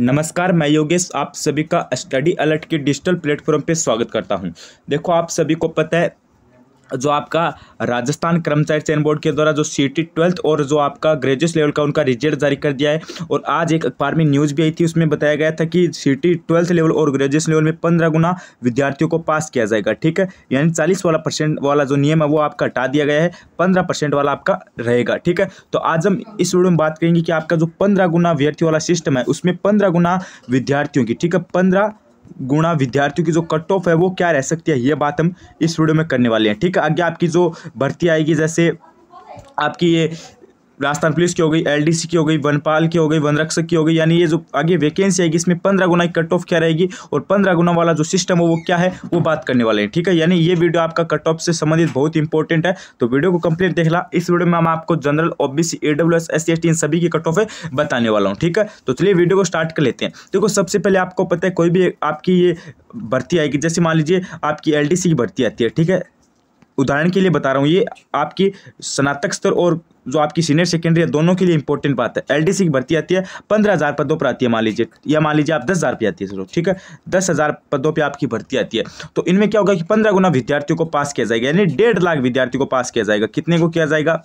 नमस्कार मैं योगेश आप सभी का स्टडी अलर्ट के डिजिटल प्लेटफॉर्म पे स्वागत करता हूँ देखो आप सभी को पता है जो आपका राजस्थान कर्मचारी चयन बोर्ड के द्वारा जो सी टी ट्वेल्थ और जो आपका ग्रेजुएट लेवल का उनका रिजल्ट जारी कर दिया है और आज एक अखबार में न्यूज़ भी आई थी उसमें बताया गया था कि सी टी ट्वेल्थ लेवल और ग्रेजुएशन लेवल में पंद्रह गुना विद्यार्थियों को पास किया जाएगा ठीक है यानी चालीस वाला परसेंट वाला जो नियम है वो आपका हटा दिया गया है पंद्रह परसेंट वाला आपका रहेगा ठीक है तो आज हम इस वीडियो में बात करेंगे कि आपका जो पंद्रह गुना अभ्यर्थी वाला सिस्टम है उसमें पंद्रह गुना विद्यार्थियों की ठीक है पंद्रह गुणा विद्यार्थियों की जो कट ऑफ है वो क्या रह सकती है ये बात हम इस वीडियो में करने वाले हैं ठीक है आगे आपकी जो भर्ती आएगी जैसे आपकी ये राजस्थान पुलिस की हो गई एलडीसी की हो गई वनपाल की हो गई वन रक्षक की हो गई यानी ये जो आगे वैकेंसी आएगी इसमें पंद्रह गुना की कट ऑफ क्या रहेगी और पंद्रह गुना वाला जो सिस्टम है वो क्या है वो बात करने वाले हैं ठीक है यानी ये वीडियो आपका कट ऑफ से संबंधित बहुत इंपॉर्टेंट है तो वीडियो को कंप्लीट देख ला इस वीडियो में हम आपको general OBC E W S T इन सभी की कट ऑफ है बताने वाला हूँ ठीक है तो चलिए वीडियो को स्टार्ट कर लेते हैं देखो सबसे पहले आपको पता है कोई भी आपकी ये भर्ती आएगी जैसे मान लीजिए आपकी एल की भर्ती आती है ठीक है उदाहरण के लिए बता रहा हूँ ये आपकी स्नातक स्तर और जो आपकी सीनियर सेकेंडरी है दोनों के लिए इंपॉर्टेंट बात है एलडीसी की भर्ती आती है पंद्रह हज़ार पदों पर आती है मान लीजिए या मान लीजिए आप दस हज़ार पर आती है सर ठीक है दस हज़ार पदों पर आपकी भर्ती आती है तो इनमें क्या होगा कि पंद्रह गुना विद्यार्थियों को पास किया जाएगा यानी डेढ़ लाख विद्यार्थियों को पास किया जाएगा कितने को किया जाएगा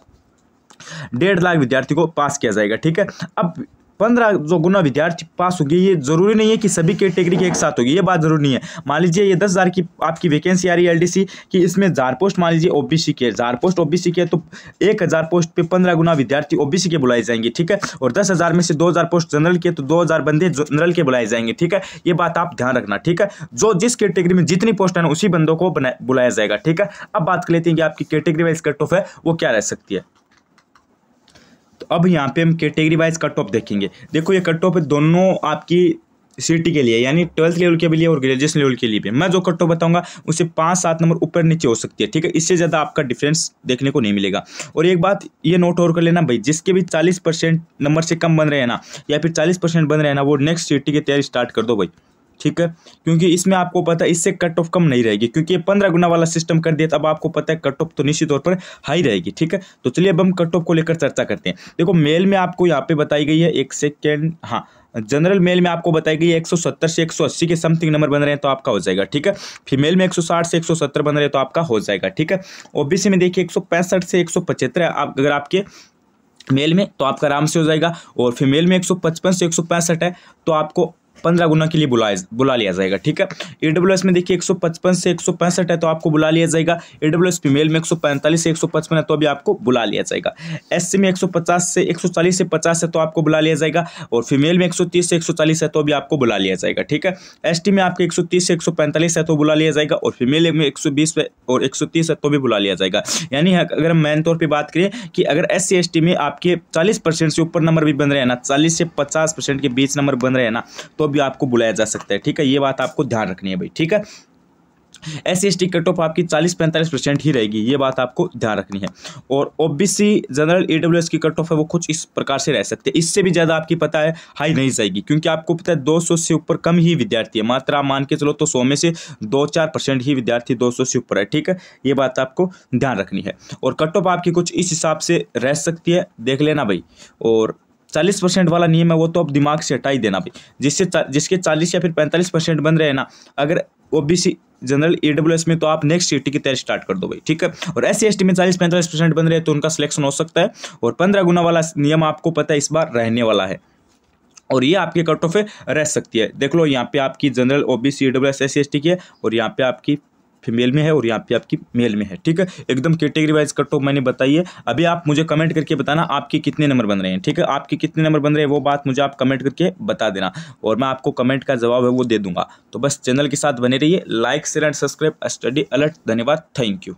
डेढ़ लाख विद्यार्थी को पास किया जाएगा ठीक है अब पंद्रह जो गुना विद्यार्थी पास होगी ये जरूरी नहीं है कि सभी कैटेगरी के एक साथ होगी ये बात जरूरी नहीं है मान लीजिए ये दस हज़ार की आपकी वैकेंसी आ रही है एलडीसी की इसमें जार पोस्ट मान लीजिए ओबीसी के जार पोस्ट ओबीसी के तो एक हज़ार पोस्ट पे पंद्रह गुना विद्यार्थी ओबीसी के बुलाए जाएंगे ठीक है और दस हज़ार में से दो हज़ार पोस्ट जनरल के तो दो हज़ार बंदे जनरल के बुलाए जाएंगे ठीक है ये बात आप ध्यान रखना ठीक है जो जिस कैटेगरी में जितनी पोस्ट है ना उसी बंदों को बुलाया जाएगा ठीक है अब बात कर लेते हैं कि आपकी कैटेगरी वाइज कट ऑफ है वो क्या रह सकती है तो अब यहाँ पे हम कैटेगरी वाइज कट ऑफ देखेंगे देखो ये कट ऑफ दोनों आपकी सीटी के लिए यानी ट्वेल्थ लेवल के लिए और ग्रेजुएशन लेवल के लिए भी मैं जो कट ऑफ बताऊंगा उससे पाँच सात नंबर ऊपर नीचे हो सकती है ठीक है इससे ज़्यादा आपका डिफरेंस देखने को नहीं मिलेगा और एक बात ये नोट और कर लेना भाई जिसके भी चालीस परसेंट नंबर से कम बन रहे हैं ना या फिर चालीस परसेंट बन रहे हैं ना वो नेक्स्ट सीटी की तैयारी स्टार्ट कर दो भाई ठीक है क्योंकि इसमें आपको पता है इससे कट ऑफ कम नहीं रहेगी क्योंकि ये पंद्रह गुना वाला सिस्टम कर दिया तब आपको पता है कट ऑफ तो निश्चित तौर पर हाई रहेगी ठीक है तो चलिए अब हम कट ऑफ को लेकर चर्चा करते हैं देखो मेल में आपको यहाँ पे बताई गई है एक सेकेंड हाँ जनरल मेल में आपको बताई गई है एक से एक के समथिंग नंबर बन रहे हैं तो आपका हो जाएगा ठीक है फीमेल में एक से एक बन रहे हैं तो आपका हो जाएगा ठीक है ओबीसी में देखिए एक से एक आप अगर आपके मेल में तो आपका आराम से हो जाएगा और फीमेल में 155 से 165 है तो आपको पंद्रह गुना के लिए बुलाया बुला लिया जाएगा ठीक है ए में देखिए एक से एक है तो आपको बुला लिया जाएगा ए फीमेल में एक से एक है तो अभी आपको बुला लिया जाएगा एस में एक से एक से पचास है तो आपको बुला लिया जाएगा और फीमेल में एक सौ तीस से एक है तो अभी आपको बुला लिया जाएगा ठीक है एस टी में आपके एक सौ तीस से एक सौ पैंतालीस है तो बुला लिया जाएगा और फीमेल में एक सौ बीस और एक सौ तीस है तो भी बुला लिया जाएगा यानी अगर हम मेन तौर पर बात करें कि अगर एस सी एस टी में आपके चालीस परसेंट से ऊपर नंबर भी बन रहे हैं ना चालीस से पचास परसेंट के बीच नंबर बन रहे हैं ना तो तो भी आपको बुलाया जा सकता है ठीक है ये बात आपको ध्यान रखनी है भाई ठीक है एस टी कट ऑफ आपकी 40-45 परसेंट ही रहेगी ये बात आपको ध्यान रखनी है और ओबीसी जनरल ईडब्ल्यूएस की कट ऑफ है वो कुछ इस प्रकार से रह सकते हैं इससे भी ज़्यादा आपकी पता है हाई नहीं जाएगी क्योंकि आपको पता है 200 से ऊपर कम ही विद्यार्थी है मात्रा मान के चलो तो सौ में से दो चार परसेंट ही विद्यार्थी दो से ऊपर है ठीक है ये बात आपको ध्यान रखनी है और कट ऑफ आपकी कुछ इस हिसाब से रह सकती है देख लेना भाई और चालीस परसेंट वाला नियम है वो तो आप दिमाग से हटाई देना भाई जिससे जिसके चालीस या फिर पैंतालीस परसेंट बन रहे हैं ना अगर O B C general E W S में तो आप नेक्स्ट सीटी की तैयारी स्टार्ट कर दो भाई ठीक है और एस सी में चालीस पैंतालीस परसेंट बन रहे हैं तो उनका सिलेक्शन हो सकता है और पंद्रह गुना वाला नियम आपको पता है इस बार रहने वाला है और ये आपके कट ऑफ रह सकती है देख लो यहाँ पे आपकी general O B C W S S C S T की है और यहाँ पे आपकी फीमेल में है और यहाँ पे आपकी मेल में है ठीक है एकदम कैटेगरी वाइज कट ऑफ मैंने बताई है अभी आप मुझे कमेंट करके बताना आपके कितने नंबर बन रहे हैं ठीक है आपके कितने नंबर बन रहे हैं वो बात मुझे आप कमेंट करके बता देना और मैं आपको कमेंट का जवाब है वो दे दूंगा तो बस चैनल के साथ बने रहिए like share and subscribe Study Alert धन्यवाद थैंक यू